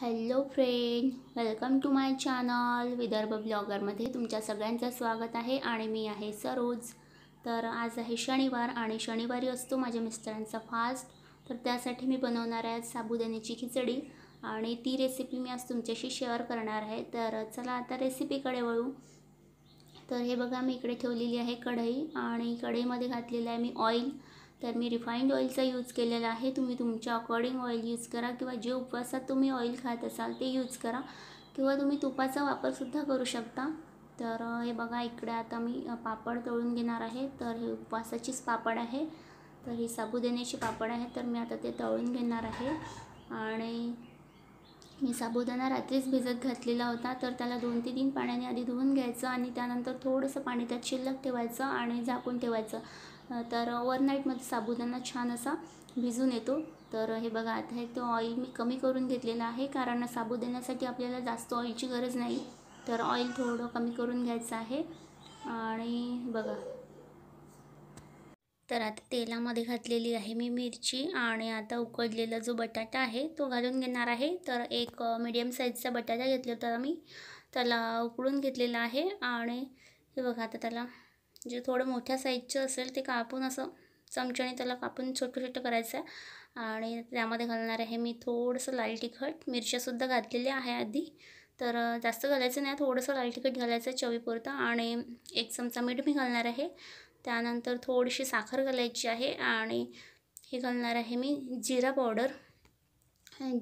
hello friend welcome to my channel Vidarbha ब्लॉगरमध्ये तुमच्या सगळ्यांचं स्वागत आहे आणि मी आहे सरोज तर आज आहे शनिवार आणि शनिवारी असतो माझ्या मिस्टरांचा फास्ट तर त्यासाठी मी बनवणार आहे साबुदाण्याची खिचडी आणि ती रेसिपी मी आज तुमच्याशी शेअर करणार आहे तर चला आता रेसिपीकडे वळू तर हे बघा मी इकडे ठेवलेली आहे कढई आणि कढईमध्ये घातलेलं आहे मी ऑईल तर मी रिफाईंड ऑइलचा यूज केलेला आहे तुम्ही तुमच्या अकॉर्डिंग ऑइल यूज करा किंवा जे उपवासात तुम्ही ऑइल खात असाल ते यूज करा किंवा तुम्ही तुपाचा वापरसुद्धा करू शकता तर हे बघा इकडे आता मी पापड तळून घेणार आहे तर हे उपवासाचीच पापड आहे तर ही साबुदेण्याची पापड आहे तर मी आता ते तळून घेणार आहे आणि मी साबुदाणा रात्रीच भिजत घातलेला होता तर त्याला दोन ते तीन पाण्याने आधी धुवून घ्यायचं आणि त्यानंतर थोडंसं पाणी त्यात शिल्लक ठेवायचं आणि झाकून ठेवायचं तर ओव्हरनाईटमध्ये साबुदाणा छान असा भिजून येतो तर हे बघा आता हे तो ऑईल मी कमी करून घेतलेला आहे कारण साबुदाण्यासाठी आपल्याला जास्त ऑइलची गरज नाही तर ऑईल थोडं कमी करून घ्यायचं आहे आणि बघा तर आता तेलामध्ये घातलेली आहे मी मिरची आणि आता उकडलेला जो बटाटा आहे तो घालून घेणार आहे तर एक मीडियम साईजचा बटाटा घेतला होता मी त्याला उकडून घेतलेला आहे आणि हे बघा आता त्याला जे थोडं मोठ्या साईजचं असेल ते कापून असं चमच्याने त्याला कापून छोटं छोटं करायचं आहे आणि त्यामध्ये घालणार आहे मी थोडंसं लाल तिखट मिरच्यासुद्धा घातलेली आहे आधी तर जास्त घालायचं नाही थोडंसं लाल तिखट घालायचं चवीपुरतं आणि एक चमचा मीठ मी घालणार आहे त्यानंतर थोडीशी साखर घालायची आहे आणि हे घालणार आहे मी जिरा पावडर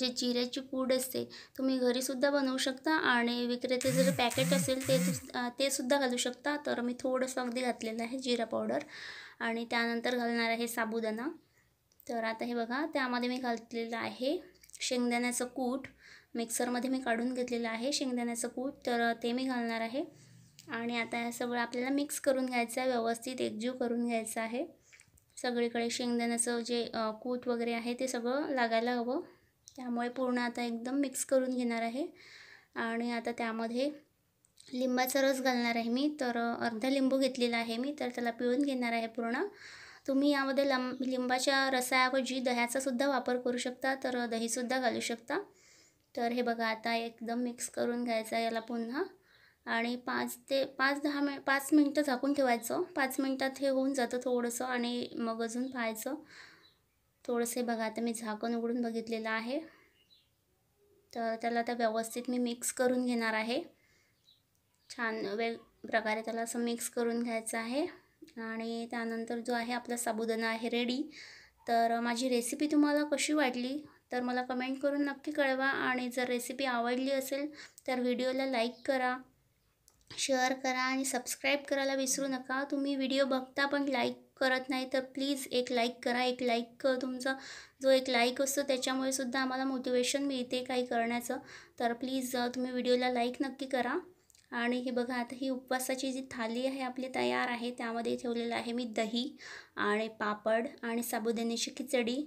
जे जिऱ्याची पूड असते तुम्ही घरीसुद्धा बनवू शकता आणि विक्रेते जर पॅकेट असेल ते ते सुद्धा घालू शकता तर मी थोडंसं अगदी घातलेलं आहे जिरा पावडर आणि त्यानंतर घालणार आहे साबुदाणा तर आता हे बघा त्यामध्ये मी घातलेलं आहे शेंगदाण्याचं कूट मिक्सरमध्ये मी काढून घेतलेलं आहे शेंगदाण्याचं कूट तर ते मी घालणार आहे आणि आता हे सगळं आपल्याला मिक्स करून घ्यायचं आहे व्यवस्थित एकजीव करून घ्यायचं आहे सगळीकडे शेंगदाण्याचं जे कूट वगैरे आहे ते सगळं लागायला हवं त्यामुळे पूर्ण आता एकदम मिक्स करून घेणार आहे आणि आता त्यामध्ये लिंबाचा रस घालणार आहे मी तर अर्धा लिंबू घेतलेला आहे मी तर त्याला पिळून घेणार आहे पूर्ण तुम्ही यामध्ये लंब लिंबाच्या रसाऐवजी दह्याचासुद्धा वापर करू शकता तर दहीसुद्धा घालू शकता तर हे बघा आता एकदम मिक्स करून घ्यायचं आहे याला पुन्हा आणि पाच ते पाच दहा मिन पाच मिनटं झाकून ठेवायचं पाच मिनटात हे होऊन जातं थोडंसं आणि मग अजून पाहायचं थोडंसं बघा आता मी झाकण उघडून बघितलेलं आहे तर त्याला आता व्यवस्थित मी मिक्स करून घेणार आहे छान वेग प्रकारे त्याला असं मिक्स करून घ्यायचं आहे आणि त्यानंतर जो आहे आपला साबुदाणा आहे रेडी तर माझी रेसिपी तुम्हाला कशी वाटली तर मला कमेंट करून नक्की कळवा आणि जर रेसिपी आवडली असेल तर व्हिडिओला लाईक करा शेअर करा आणि सबस्क्राईब करायला विसरू नका तुम्ही व्हिडिओ बघता पण लाईक करत नाही तर प्लीज एक लाईक करा एक लाईक तुमचा जो एक लाईक असतो त्याच्यामुळे सुद्धा आम्हाला मोटिवेशन मिळते काही करण्याचं तर प्लीज तुम्ही व्हिडिओला लाईक नक्की करा आणि हे बघा आता ही उपवासाची जी थाली आहे आपली तयार आहे त्यामध्ये ठेवलेलं आहे मी दही आणि पापड आणि साबुदाण्याची खिचडी